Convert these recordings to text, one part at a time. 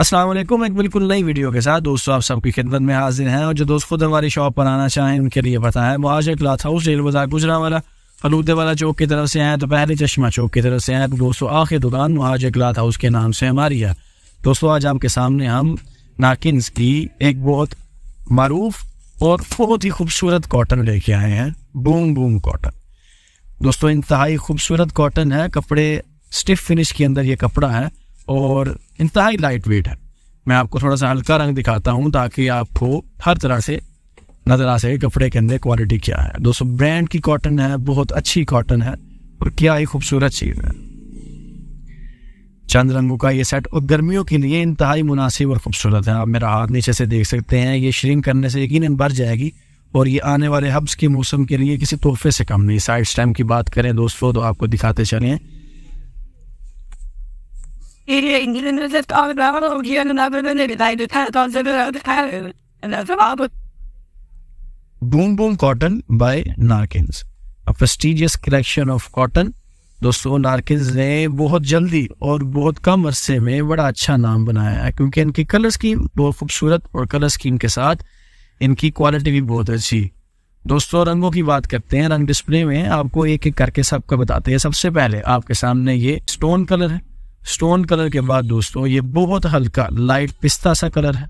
असलम एक बिल्कुल नई वीडियो के साथ दोस्तों आप सबकी खिदमत में हाजिर हैं और जो दोस्त खुद हमारी शॉप पर आना चाहें उनके लिए पता है मुआजा क्लाथ हाउस रेल बाजार गुजरा वाला फलूदे वाला चौक की तरफ से आए तो पहले चश्मा चौक की तरफ से आए तो दोस्तों आखिर दुकान मुआजा क्लाथ हाउस के नाम से हमारी है दोस्तों आज आपके सामने हम नाकिन्स की एक बहुत मरूफ और बहुत ही खूबसूरत कॉटन लेके आए हैं बूम बूम कॉटन दोस्तों इंतहाई खूबसूरत कॉटन है कपड़े स्टिफ फिनिश के अंदर ये कपड़ा है और इंतहाई लाइट वेट है मैं आपको थोड़ा सा हल्का रंग दिखाता हूँ ताकि आपको हर तरह से नज़र आ सके कपड़े के अंदर क्वालिटी क्या है दोस्तों ब्रांड की कॉटन है बहुत अच्छी कॉटन है और क्या ही खूबसूरत चीज़ है चंद रंगों का ये सेट और गर्मियों के लिए इंतहाई मुनासिब और खूबसूरत है आप मेरा हाथ नीचे से देख सकते हैं ये श्रिंक करने से यकीन भर जाएगी और ये आने वाले हब्स के मौसम के लिए किसी तोहफे से कम नहीं साइड स्टैम की बात करें दोस्तों तो आपको दिखाते चलें ingilizce tabi ben onu okuyanın haberi ne bileydi. Tarzı bir adı kalıyor. Boom Boom Cotton by Narkins. A prestigious collection of cotton. दोस्तों नार्किन्स ने बहुत जल्दी और बहुत कम अरसे में बड़ा अच्छा नाम बनाया है क्योंकि इनकी कलर स्कीम बहुत खूबसूरत और कलर स्कीम के साथ इनकी क्वालिटी भी बहुत अच्छी दोस्तों रंगों की बात करते हैं रंग डिस्प्ले में आपको एक एक करके सबका बताते हैं सबसे पहले आपके सामने ये स्टोन कलर है स्टोन कलर के बाद दोस्तों ये बहुत हल्का लाइट पिस्ता सा कलर है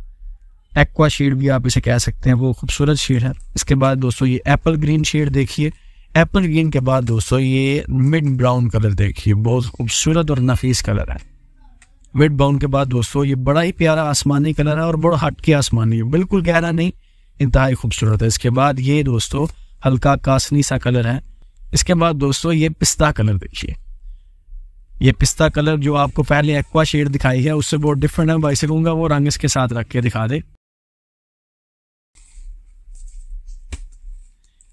एक्वा शेड भी आप इसे कह सकते हैं वो खूबसूरत शेड है इसके बाद दोस्तों ये एप्पल ग्रीन शेड देखिए एप्पल ग्रीन के बाद दोस्तों ये मिड ब्राउन कलर देखिए बहुत खूबसूरत और नफीस कलर है मिड ब्राउन के बाद दोस्तों ये बड़ा ही प्यारा आसमानी कलर है और बड़ा हटके आसमानी है बिल्कुल गहरा नहीं इंतहाई खूबसूरत है इसके बाद ये दोस्तों हल्का कासनी सा कलर है इसके बाद दोस्तों ये पिस्ता कलर देखिए ये पिस्ता कलर जो आपको पहले एक्वा शेड दिखाई है उससे बहुत डिफरेंट है वैसे कहूंगा वो रंग इसके साथ रख के दिखा दे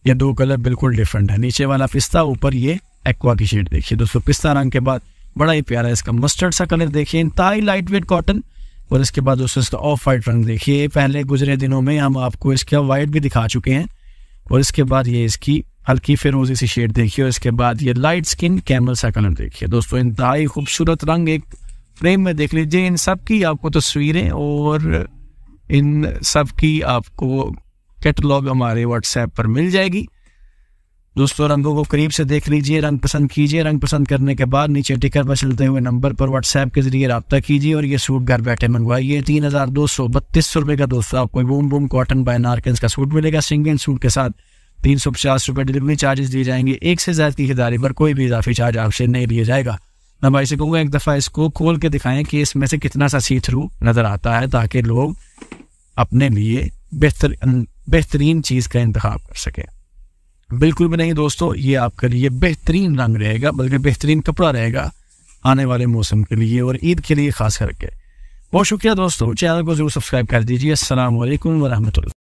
ये दो कलर बिल्कुल डिफरेंट है नीचे वाला पिस्ता ऊपर ये एक्वा की शेड देखिए दोस्तों पिस्ता रंग के बाद बड़ा ही प्यारा है इसका मस्टर्ड सा कलर देखिए इंताई लाइट वेट कॉटन और इसके बाद दोस्तों इसका ऑफ वाइट रंग देखिए पहले गुजरे दिनों में हम आपको इसका वाइट भी दिखा चुके हैं और इसके बाद ये इसकी हल्की फिरोजी सी शेड देखिए और इसके बाद ये लाइट स्किन कैमल सा कलर देखिए दोस्तों इंतहाई खूबसूरत रंग एक फ्रेम में देख लीजिए इन सब की आपको तस्वीरें और इन सब की आपको कैटलॉग हमारे व्हाट्सएप पर मिल जाएगी दोस्तों रंगों को करीब से देख लीजिए रंग पसंद कीजिए रंग पसंद करने के बाद नीचे टिकर पर चलते हुए नंबर पर व्हाट्सएप के जरिए रबता कीजिए और ये सूट घर बैठे मंगवाइए तीन हज़ार दो सौ बत्तीस रुपये का दोस्तों आपको बूम बूम कॉटन बाय नारकेंस का सूट मिलेगा सिंगल सूट के साथ तीन सौ पचास रुपये डिलीवरी चार्जेस दिए जाएंगे एक से ज़्यादा की खरीदारी पर कोई भी इजाफी चार्ज आपसे नहीं लिया जाएगा मैं भाई से कहूँगा एक दफ़ा इसको खोल के दिखाएं कि इसमें से कितना सा सी थ्रू नज़र आता है ताकि लोग अपने लिए बेहतर बेहतरीन चीज़ का इंतखब कर सकें बिल्कुल भी नहीं दोस्तों ये आपके लिए बेहतरीन रंग रहेगा बल्कि बेहतरीन कपड़ा रहेगा आने वाले मौसम के लिए और ईद के लिए खास करके बहुत शुक्रिया दोस्तों चैनल को जरूर सब्सक्राइब कर दीजिए असल वरहमल